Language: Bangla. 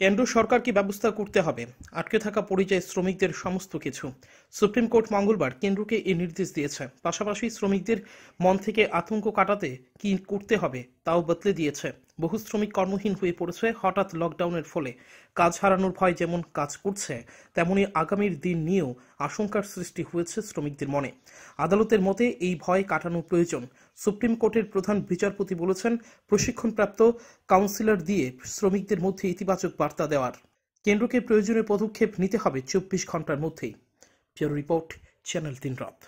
কেন্দ্র সরকার কি ব্যবস্থা করতে হবে আটকে থাকা পরিযায়ী শ্রমিকদের সমস্ত কিছু সুপ্রিম কোর্ট মঙ্গলবার কেন্দ্রকে এই নির্দেশ দিয়েছে পাশাপাশি শ্রমিকদের মন থেকে আতঙ্ক কাটাতে কি করতে হবে তাও বদলে দিয়েছে বহু শ্রমিক কর্মহীন হয়ে পড়েছে হঠাৎ লকডাউনের ফলে কাজ হারানোর ভয় যেমন কাজ করছে তেমনি আগামীর দিন নিয়েও আশঙ্কার সৃষ্টি হয়েছে শ্রমিকদের মনে আদালতের মতে এই ভয় কাটানো প্রয়োজন সুপ্রিম কোর্টের প্রধান বিচারপতি বলেছেন প্রশিক্ষণপ্রাপ্ত কাউন্সিলর দিয়ে শ্রমিকদের মধ্যে ইতিবাচক বার্তা দেওয়ার কেন্দ্রকে প্রয়োজনীয় পদক্ষেপ নিতে হবে চব্বিশ ঘন্টার মধ্যেই ব্যুরো রিপোর্ট চ্যানেল তিন রথ